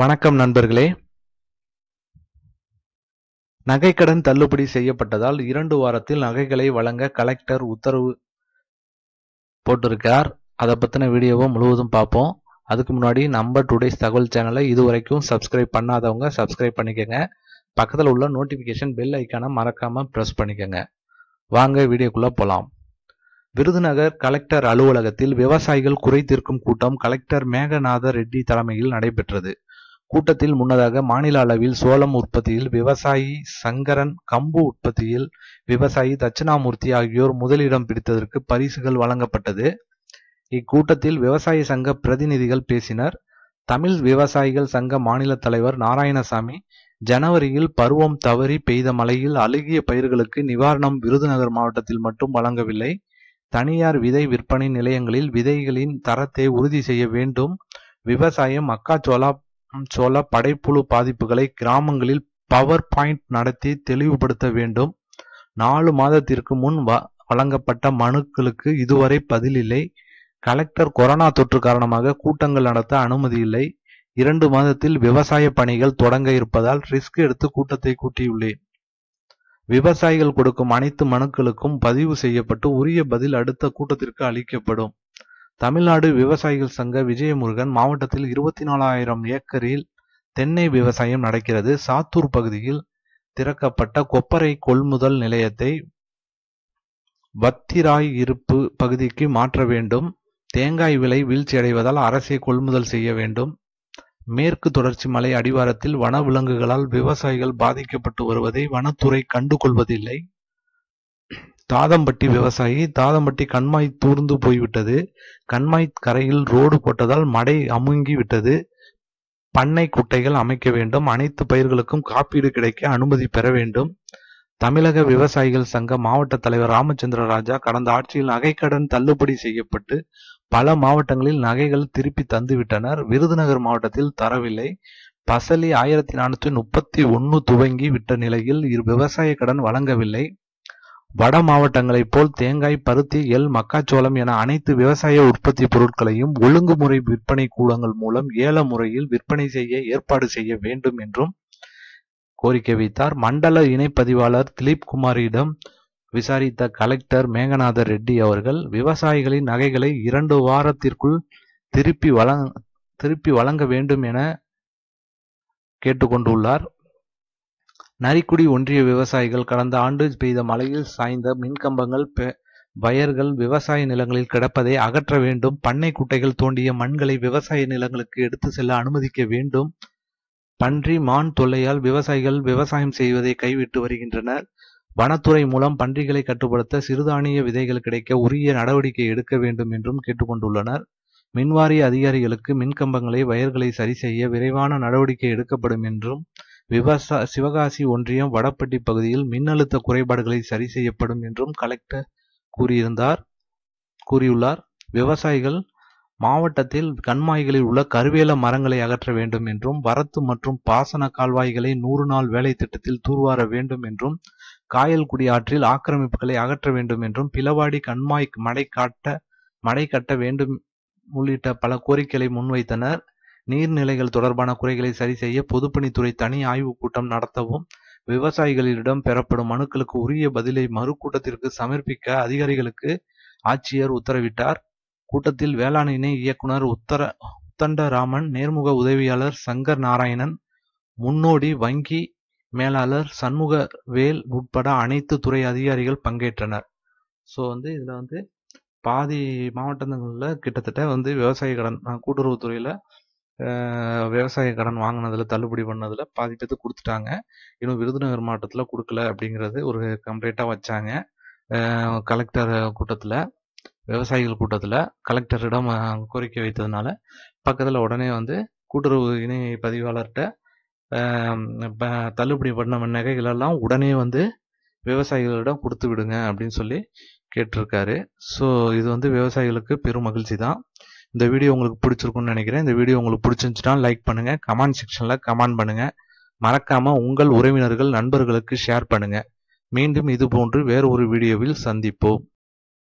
வணக்கம் நண்பர்களே நகைக்கடன் தள்ளுபடி செய்யப்பட்டதால் இரண்டு வாரத்தில் நகைகளை வழங்க கலெக்டர் உத்தரவு போட்டிருக்கார் அதை பற்றின வீடியோவை முழுவதும் பார்ப்போம் அதுக்கு முன்னாடி நம்பர் டுடேஸ் தகவல் சேனலை இது வரைக்கும் சப்ஸ்கிரைப் பண்ணாதவங்க சப்ஸ்கிரைப் பண்ணிக்கோங்க பக்கத்தில் உள்ள நோட்டிஃபிகேஷன் பெல் ஐக்கானை மறக்காமல் ப்ரெஸ் பண்ணிக்கோங்க வாங்க வீடியோக்குள்ளே போகலாம் விருதுநகர் கலெக்டர் அலுவலகத்தில் விவசாயிகள் குறை கூட்டம் கலெக்டர் மேகநாத ரெட்டி தலைமையில் நடைபெற்றது கூட்டத்தில் முன்னதாக மாநில அளவில் சோளம் உற்பத்தியில் விவசாயி சங்கரன் கம்பு உற்பத்தியில் விவசாயி தட்சிணாமூர்த்தி ஆகியோர் முதலிடம் பிடித்ததற்கு பரிசுகள் வழங்கப்பட்டது இக்கூட்டத்தில் விவசாய சங்க பிரதிநிதிகள் பேசினர் தமிழ் விவசாயிகள் சங்க மாநில தலைவர் நாராயணசாமி ஜனவரியில் பருவம் தவறி பெய்த மழையில் அழுகிய பயிர்களுக்கு நிவாரணம் விருதுநகர் மாவட்டத்தில் மட்டும் வழங்கவில்லை தனியார் விதை விற்பனை நிலையங்களில் விதைகளின் தரத்தை உறுதி செய்ய வேண்டும் விவசாயம் மக்காச்சோளா சொல்ல படைப்புழு பாதிப்புகளை கிராமங்களில் பவர் பாயிண்ட் நடத்தி தெளிவுபடுத்த வேண்டும் நாலு மாதத்திற்கு முன் வ வழங்கப்பட்ட மனுக்களுக்கு இதுவரை பதில் இல்லை கலெக்டர் கொரோனா தொற்று காரணமாக கூட்டங்கள் நடத்த அனுமதி இல்லை இரண்டு மாதத்தில் விவசாய பணிகள் தொடங்க இருப்பதால் ரிஸ்க் எடுத்து கூட்டத்தை கூட்டியுள்ளேன் விவசாயிகள் கொடுக்கும் அனைத்து மனுக்களுக்கும் பதிவு செய்யப்பட்டு உரிய பதில் அடுத்த கூட்டத்திற்கு அளிக்கப்படும் தமிழ்நாடு விவசாயிகள் சங்க விஜயமுருகன் மாவட்டத்தில் இருபத்தி நாலாயிரம் ஏக்கரில் தென்னை விவசாயம் நடக்கிறது சாத்தூர் பகுதியில் திறக்கப்பட்ட கொப்பரை கொள்முதல் நிலையத்தை வத்திராய் இருப்பு பகுதிக்கு மாற்ற வேண்டும் தேங்காய் விலை வீழ்ச்சி அடைவதால் அரசே கொள்முதல் செய்ய வேண்டும் மேற்கு தொடர்ச்சி மலை அடிவாரத்தில் வனவிலங்குகளால் விவசாயிகள் பாதிக்கப்பட்டு வருவதை வனத்துறை கண்டுகொள்வதில்லை தாதம்பட்டி விவசாயி தாதம்பட்டி கண்மாய் தூர்ந்து போய்விட்டது கண்மாய் கரையில் ரோடு போட்டதால் மடை அமுங்கி விட்டது பண்ணை குட்டைகள் அமைக்க வேண்டும் அனைத்து பயிர்களுக்கும் காப்பீடு கிடைக்க அனுமதி பெற வேண்டும் தமிழக விவசாயிகள் சங்க மாவட்ட தலைவர் ராமச்சந்திர ராஜா கடந்த ஆட்சியில் நகைக்கடன் தள்ளுபடி செய்யப்பட்டு பல மாவட்டங்களில் நகைகள் திருப்பி தந்துவிட்டனர் விருதுநகர் மாவட்டத்தில் தரவில்லை பசலி ஆயிரத்தி நானூற்றி முப்பத்தி ஒன்று துவங்கி விட்ட நிலையில் இரு விவசாய கடன் வழங்கவில்லை வட மாவட்டங்களைப் போல் தேங்காய் பருத்தி எல் மக்காச்சோளம் என அனைத்து விவசாய உற்பத்தி பொருட்களையும் ஒழுங்குமுறை விற்பனை கூடங்கள் மூலம் ஏல முறையில் விற்பனை செய்ய ஏற்பாடு செய்ய வேண்டும் என்றும் கோரிக்கை வைத்தார் மண்டல இணைப்பதிவாளர் திலீப் குமாரிடம் விசாரித்த கலெக்டர் மேகநாத ரெட்டி அவர்கள் விவசாயிகளின் நகைகளை இரண்டு வாரத்திற்குள் திருப்பி வழங் திருப்பி வழங்க வேண்டும் என கேட்டுக்கொண்டுள்ளார் நரிக்குடி ஒன்றிய விவசாயிகள் கடந்த ஆண்டு பெய்த மழையில் சாய்ந்த மின்கம்பங்கள் வயர்கள் விவசாய நிலங்களில் கிடப்பதை அகற்ற வேண்டும் பண்ணை குட்டைகள் தோண்டிய மண்களை விவசாய நிலங்களுக்கு எடுத்து செல்ல அனுமதிக்க வேண்டும் பன்றி மான் தொல்லையால் விவசாயிகள் விவசாயம் செய்வதை கைவிட்டு வருகின்றனர் வனத்துறை மூலம் பன்றிகளை கட்டுப்படுத்த சிறுதானிய விதைகள் கிடைக்க உரிய நடவடிக்கை எடுக்க வேண்டும் என்றும் கேட்டுக்கொண்டுள்ளனர் மின்வாரிய அதிகாரிகளுக்கு மின்கம்பங்களை வயர்களை சரி செய்ய விரைவான நடவடிக்கை எடுக்கப்படும் என்றும் விவசா சிவகாசி ஒன்றியம் வடப்பட்டி பகுதியில் மின்னழுத்த குறைபாடுகளை சரி செய்யப்படும் என்றும் கலெக்டர் கூறியிருந்தார் கூறியுள்ளார் விவசாயிகள் மாவட்டத்தில் கண்மாய்களில் உள்ள கருவேல மரங்களை அகற்ற வேண்டும் என்றும் வரத்து மற்றும் பாசன கால்வாய்களை நூறு நாள் வேலை திட்டத்தில் தூர்வார வேண்டும் என்றும் காயல்குடி ஆற்றில் ஆக்கிரமிப்புகளை அகற்ற வேண்டும் என்றும் பிளவாடி கண்மாய் மடை காட்ட மடை கட்ட வேண்டும் உள்ளிட்ட பல கோரிக்கைகளை முன்வைத்தனர் நீர்நிலைகள் தொடர்பான குறைகளை சரி செய்ய பொதுப்பணித்துறை தனி ஆய்வுக் கூட்டம் நடத்தவும் விவசாயிகளிடம் பெறப்படும் மனுக்களுக்கு உரிய பதிலை மறு கூட்டத்திற்கு சமர்ப்பிக்க அதிகாரிகளுக்கு ஆட்சியர் உத்தரவிட்டார் கூட்டத்தில் வேளாண் இணை இயக்குனர் உத்தர உத்தண்டராமன் நேர்முக உதவியாளர் சங்கர் நாராயணன் முன்னோடி வங்கி மேலாளர் சண்முக வேல் உட்பட அனைத்து துறை அதிகாரிகள் பங்கேற்றனர் ஸோ வந்து இதில் வந்து பாதி மாவட்டங்களில் கிட்டத்தட்ட வந்து விவசாய கடன் கூட்டுறவுத்துறையில் விவசாய கடன் வாங்கினதுல தள்ளுபடி பண்ணதில் பாதி பேர்த்துக்கு கொடுத்துட்டாங்க இன்னும் விருதுநகர் மாவட்டத்தில் கொடுக்கல அப்படிங்கிறது ஒரு கம்ப்ளைண்ட்டாக வச்சாங்க கலெக்டர் கூட்டத்தில் விவசாயிகள் கூட்டத்தில் கலெக்டரிடம் கோரிக்கை வைத்ததுனால பக்கத்தில் உடனே வந்து கூட்டுறவு இணை பதிவாளர்கிட்ட தள்ளுபடி பண்ண நகைகளெல்லாம் உடனே வந்து விவசாயிகளிடம் கொடுத்து விடுங்க அப்படின்னு சொல்லி கேட்டிருக்காரு ஸோ இது வந்து விவசாயிகளுக்கு பெரும் மகிழ்ச்சி தான் இந்த வீடியோ உங்களுக்கு பிடிச்சிருக்கும்னு நினைக்கிறேன் இந்த வீடியோ உங்களுக்கு பிடிச்சிருந்துச்சுனா லைக் பண்ணுங்கள் கமெண்ட் செக்ஷனில் கமெண்ட் பண்ணுங்கள் மறக்காமல் உங்கள் உறவினர்கள் நண்பர்களுக்கு ஷேர் பண்ணுங்கள் மீண்டும் போன்று வேறு ஒரு வீடியோவில் சந்திப்போம்